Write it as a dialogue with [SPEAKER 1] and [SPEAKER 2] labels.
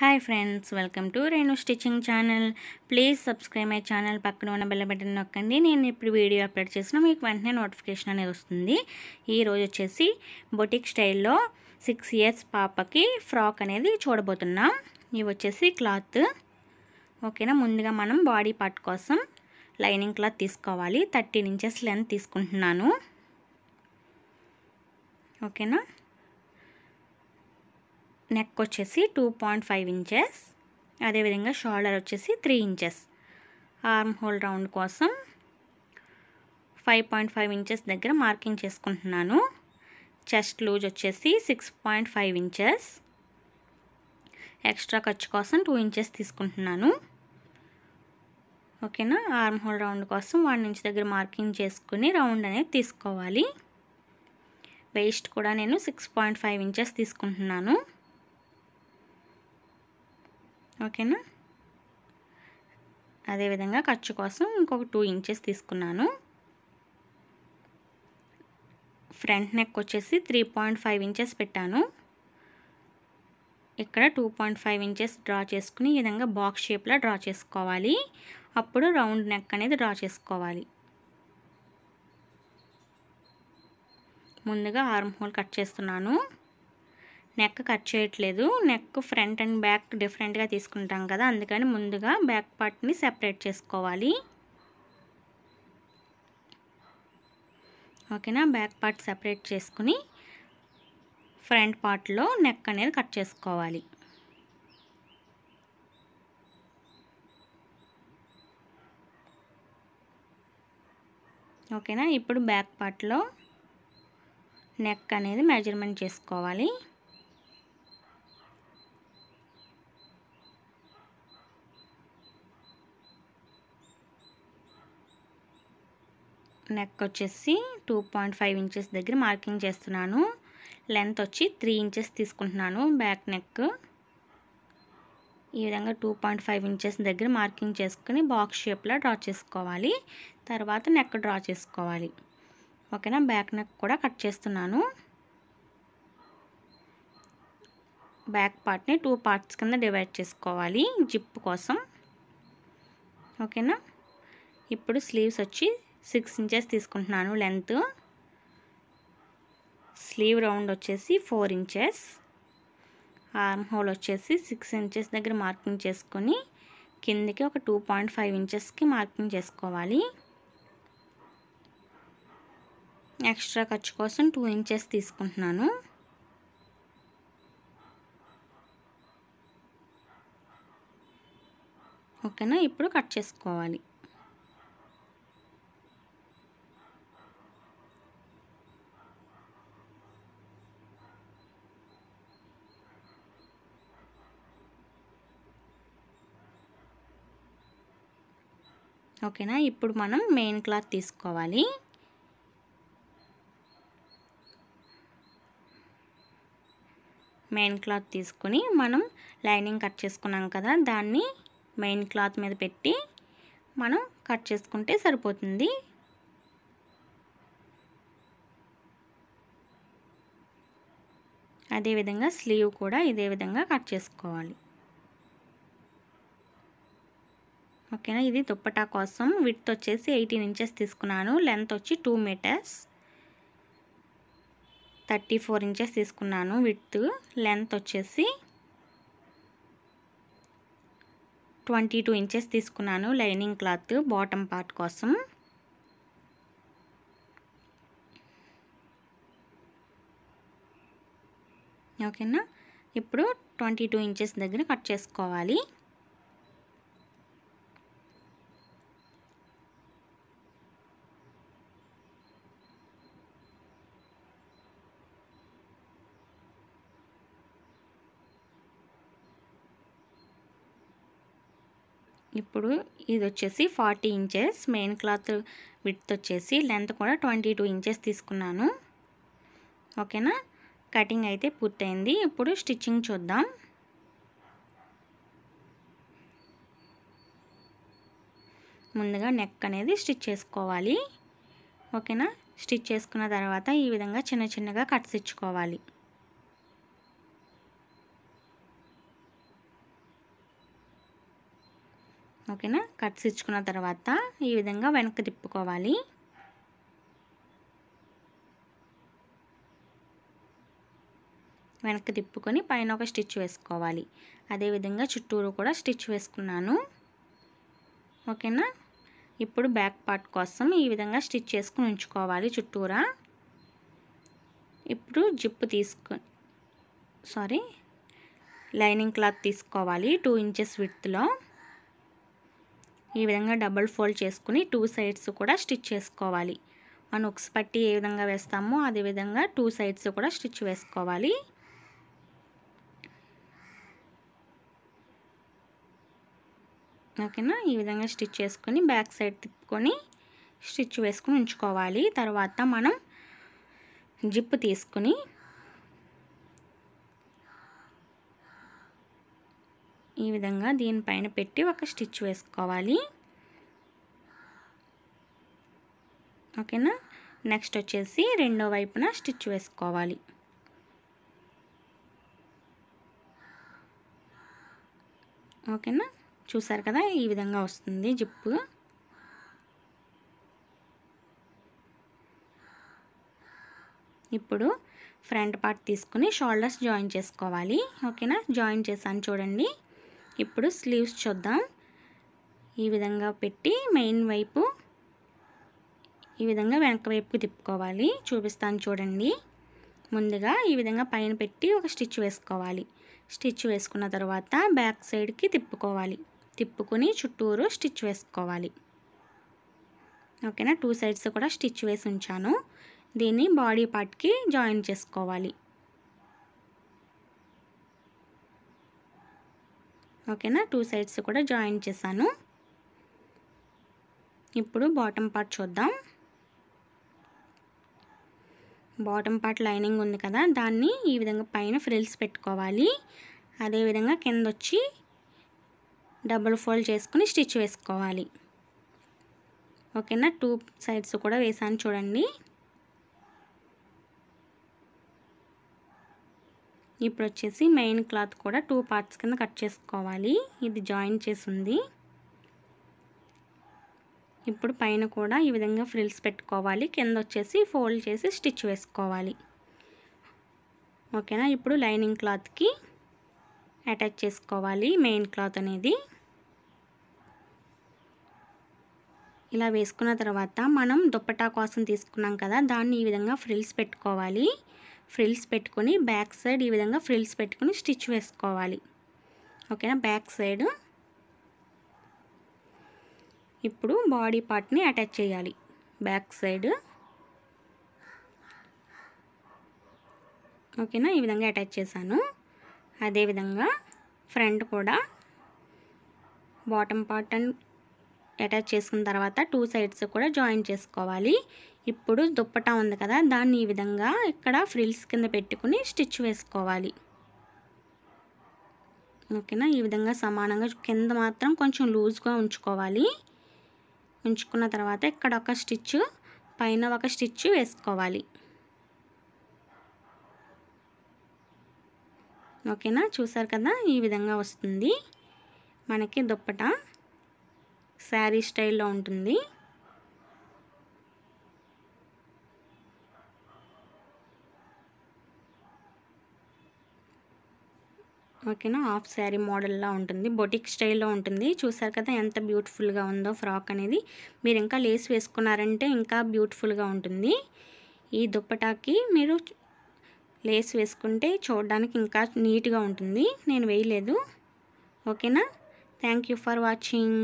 [SPEAKER 1] hi friends welcome to Renu stitching channel please subscribe my channel పక్కన ఉన్న బెల్ల button నొక్కండి నేను ఇప్పుడు వీడియో అప్లోడ్ చేసిన మీకు వెంటనే నోటిఫికేషన్ అనేది వస్తుంది ఈరోజు వచ్చేసి బొటిక్ స్టైల్లో సిక్స్ ఇయర్స్ పాపకి ఫ్రాక్ అనేది చూడబోతున్నాం ఇవి వచ్చేసి క్లాత్ ఓకేనా ముందుగా మనం బాడీ పార్ట్ కోసం లైనింగ్ క్లాత్ తీసుకోవాలి థర్టీన్ ఇంచెస్ లెంత్ తీసుకుంటున్నాను ఓకేనా నెక్ వచ్చేసి టూ పాయింట్ ఫైవ్ ఇంచెస్ అదేవిధంగా షోల్డర్ వచ్చేసి three inches arm hole round కోసం ఫైవ్ పాయింట్ ఫైవ్ ఇంచెస్ దగ్గర మార్కింగ్ చేసుకుంటున్నాను చెస్ట్ లూజ్ వచ్చేసి six point five inches extra ఖర్చు కోసం టూ ఇంచెస్ తీసుకుంటున్నాను ఓకేనా ఆర్మ్ హోల్ రౌండ్ కోసం వన్ ఇంచ్ దగ్గర మార్కింగ్ చేసుకుని రౌండ్ అనేది తీసుకోవాలి వేస్ట్ కూడా నేను సిక్స్ పాయింట్ ఫైవ్ ఇంచెస్ తీసుకుంటున్నాను ఓకేనా అదేవిధంగా ఖర్చు కోసం ఇంకొక టూ ఇంచెస్ తీసుకున్నాను ఫ్రంట్ నెక్ వచ్చేసి త్రీ పాయింట్ ఫైవ్ ఇంచెస్ పెట్టాను ఇక్కడ two point five inches draw చేసుకుని ఈ విధంగా బాక్స్ షేప్లో డ్రా చేసుకోవాలి అప్పుడు రౌండ్ నెక్ అనేది డ్రా చేసుకోవాలి ముందుగా ఆర్మ్ హోల్ కట్ చేస్తున్నాను నెక్ కట్ చేయట్లేదు నెక్ ఫ్రంట్ అండ్ బ్యాక్ డిఫరెంట్గా తీసుకుంటాం కదా అందుకని ముందుగా బ్యాక్ పార్ట్ని సెపరేట్ చేసుకోవాలి ఓకేనా బ్యాక్ పార్ట్ సెపరేట్ చేసుకుని ఫ్రంట్ పార్ట్లో నెక్ అనేది కట్ చేసుకోవాలి ఓకేనా ఇప్పుడు బ్యాక్ పార్ట్లో నెక్ అనేది మెజర్మెంట్ చేసుకోవాలి నెక్ వచ్చేసి టూ పాయింట్ ఫైవ్ ఇంచెస్ దగ్గర మార్కింగ్ చేస్తున్నాను లెంత్ వచ్చి త్రీ ఇంచెస్ తీసుకుంటున్నాను బ్యాక్ నెక్ ఈ విధంగా టూ పాయింట్ ఫైవ్ ఇంచెస్ దగ్గర మార్కింగ్ చేసుకుని బాక్స్ షేప్లో డ్రా చేసుకోవాలి తర్వాత నెక్ డ్రా చేసుకోవాలి ఓకేనా బ్యాక్ నెక్ కూడా కట్ చేస్తున్నాను బ్యాక్ పార్ట్ని టూ పార్ట్స్ కింద డివైడ్ చేసుకోవాలి జిప్ కోసం ఓకేనా ఇప్పుడు స్లీవ్స్ వచ్చి సిక్స్ ఇంచెస్ తీసుకుంటున్నాను లెంత్ స్లీవ్ రౌండ్ వచ్చేసి ఫోర్ ఇంచెస్ ఆర్మ్ హోల్ వచ్చేసి సిక్స్ ఇంచెస్ దగ్గర మార్కింగ్ చేసుకొని కిందకి ఒక టూ పాయింట్ ఫైవ్ ఇంచెస్కి మార్కింగ్ చేసుకోవాలి ఎక్స్ట్రా ఖర్చు కోసం టూ ఇంచెస్ తీసుకుంటున్నాను ఓకేనా ఇప్పుడు కట్ చేసుకోవాలి ఓకేనా ఇప్పుడు మనం మెయిన్ క్లాత్ తీసుకోవాలి మెయిన్ క్లాత్ తీసుకొని మనం లైనింగ్ కట్ చేసుకున్నాం కదా దాన్ని మెయిన్ క్లాత్ మీద పెట్టి మనం కట్ చేసుకుంటే సరిపోతుంది అదేవిధంగా స్లీవ్ కూడా ఇదే విధంగా కట్ చేసుకోవాలి ఓకేనా ఇది దుప్పటా కోసం విత్ వచ్చేసి ఎయిటీన్ ఇంచెస్ తీసుకున్నాను లెంత్ వచ్చి two meters thirty four inches తీసుకున్నాను విత్ లెంత్ వచ్చేసి ట్వంటీ టూ ఇంచెస్ తీసుకున్నాను లైనింగ్ క్లాత్ బాటమ్ పార్ట్ కోసం ఓకేనా ఇప్పుడు ట్వంటీ టూ ఇంచెస్ దగ్గర కట్ చేసుకోవాలి ఇప్పుడు ఇది వచ్చేసి forty inches main cloth width వచ్చేసి లెంత్ కూడా ట్వంటీ టూ ఇంచెస్ తీసుకున్నాను ఓకేనా కటింగ్ అయితే పూర్తయింది ఇప్పుడు స్టిచ్చింగ్ చూద్దాం ముందుగా నెక్ అనేది స్టిచ్ చేసుకోవాలి ఓకేనా స్టిచ్ చేసుకున్న తర్వాత ఈ విధంగా చిన్న చిన్నగా కట్స్ ఇచ్చుకోవాలి ఓకేనా కట్స్ ఇచ్చుకున్న తర్వాత ఈ విధంగా వెనక్కి తిప్పుకోవాలి వెనక్కి తిప్పుకొని పైన ఒక స్టిచ్ వేసుకోవాలి అదేవిధంగా చుట్టూరు కూడా స్టిచ్ వేసుకున్నాను ఓకేనా ఇప్పుడు బ్యాక్ పార్ట్ కోసం ఈ విధంగా స్టిచ్ చేసుకుని ఉంచుకోవాలి చుట్టూరా ఇప్పుడు జిప్పు తీసుకు సారీ లైనింగ్ క్లాత్ తీసుకోవాలి టూ ఇంచెస్ విడ్త్లో ఈ విధంగా డబల్ ఫోల్డ్ చేసుకుని టూ సైడ్స్ కూడా స్టిచ్ చేసుకోవాలి మనం ఉక్స్ పట్టి ఏ విధంగా వేస్తామో అదే విధంగా టూ సైడ్స్ కూడా స్టిచ్ వేసుకోవాలి ఓకేనా ఈ విధంగా స్టిచ్ చేసుకొని బ్యాక్ సైడ్ తిప్పుకొని స్టిచ్ వేసుకుని ఉంచుకోవాలి తర్వాత మనం జిప్ తీసుకుని ఈ విధంగా దీనిపైన పెట్టి ఒక స్టిచ్ వేసుకోవాలి ఓకేనా నెక్స్ట్ వచ్చేసి రెండో వైపున స్టిచ్ వేసుకోవాలి ఓకేనా చూసారు కదా ఈ విధంగా వస్తుంది జిప్పు ఇప్పుడు ఫ్రంట్ పార్ట్ తీసుకుని షోల్డర్స్ జాయిన్ చేసుకోవాలి ఓకేనా జాయిన్ చేశాను చూడండి ఇప్పుడు స్లీవ్స్ చూద్దాం ఈ విధంగా పెట్టి మెయిన్ వైపు ఈ విధంగా వెనక వైపుకి తిప్పుకోవాలి చూపిస్తాను చూడండి ముందుగా ఈ విధంగా పైన పెట్టి ఒక స్టిచ్ వేసుకోవాలి స్టిచ్ వేసుకున్న తర్వాత బ్యాక్ సైడ్కి తిప్పుకోవాలి తిప్పుకొని చుట్టూరు స్టిచ్ వేసుకోవాలి ఓకేనా టూ సైడ్స్ కూడా స్టిచ్ వేసి ఉంచాను దీన్ని బాడీ పార్ట్కి జాయిన్ చేసుకోవాలి ఓకేనా టూ సైడ్స్ కూడా జాయిన్ చేశాను ఇప్పుడు బాటమ్ పార్ట్ చూద్దాం బాటమ్ పార్ట్ లైనింగ్ ఉంది కదా దాన్ని ఈ విధంగా పైన ఫ్రిల్స్ పెట్టుకోవాలి అదేవిధంగా కింద వచ్చి డబుల్ ఫోల్డ్ చేసుకుని స్టిచ్ వేసుకోవాలి ఓకేనా టూ సైడ్స్ కూడా వేసాను చూడండి ఇప్పుడు వచ్చేసి మెయిన్ క్లాత్ కూడా టూ పార్ట్స్ కింద కట్ చేసుకోవాలి ఇది జాయిన్ చేసింది ఇప్పుడు పైన కూడా ఈ విధంగా ఫ్రిల్స్ పెట్టుకోవాలి కింద వచ్చేసి ఫోల్డ్ చేసి స్టిచ్ వేసుకోవాలి ఓకేనా ఇప్పుడు లైనింగ్ క్లాత్కి అటాచ్ చేసుకోవాలి మెయిన్ క్లాత్ అనేది ఇలా వేసుకున్న తర్వాత మనం దుప్పటా కోసం తీసుకున్నాం కదా దాన్ని ఈ విధంగా ఫ్రిల్స్ పెట్టుకోవాలి ఫ్రిల్స్ పెట్టుకొని బ్యాక్ సైడ్ ఈ విధంగా ఫ్రిల్స్ పెట్టుకొని స్టిచ్ వేసుకోవాలి ఓకేనా బ్యాక్ సైడ్ ఇప్పుడు బాడీ పార్ట్ని అటాచ్ చేయాలి బ్యాక్ సైడ్ ఓకేనా ఈ విధంగా అటాచ్ చేశాను అదేవిధంగా ఫ్రంట్ కూడా బాటమ్ పార్ట్ అండ్ అటాచ్ చేసుకున్న తర్వాత టూ సైడ్స్ కూడా జాయిన్ చేసుకోవాలి ఇప్పుడు దుప్పటా ఉంది కదా దాన్ని ఈ విధంగా ఇక్కడ ఫ్రిల్స్ కింద పెట్టుకుని స్టిచ్ వేసుకోవాలి ఓకేనా ఈ విధంగా సమానంగా కింద మాత్రం కొంచెం లూజ్గా ఉంచుకోవాలి ఉంచుకున్న తర్వాత ఇక్కడ ఒక స్టిచ్ పైన ఒక స్టిచ్ వేసుకోవాలి ఓకేనా చూసారు కదా ఈ విధంగా వస్తుంది మనకి దుప్పట శారీ స్టైల్లో ఉంటుంది ఓకేనా హాఫ్ శారీ మోడల్లా ఉంటుంది బొటిక్ స్టైల్లో ఉంటుంది చూసారు కదా ఎంత బ్యూటిఫుల్గా ఉందో ఫ్రాక్ అనేది మీరు ఇంకా లేస్ వేసుకున్నారంటే ఇంకా బ్యూటిఫుల్గా ఉంటుంది ఈ దుప్పటాకి మీరు లేస్ వేసుకుంటే చూడడానికి ఇంకా నీట్గా ఉంటుంది నేను వేయలేదు ఓకేనా థ్యాంక్ ఫర్ వాచింగ్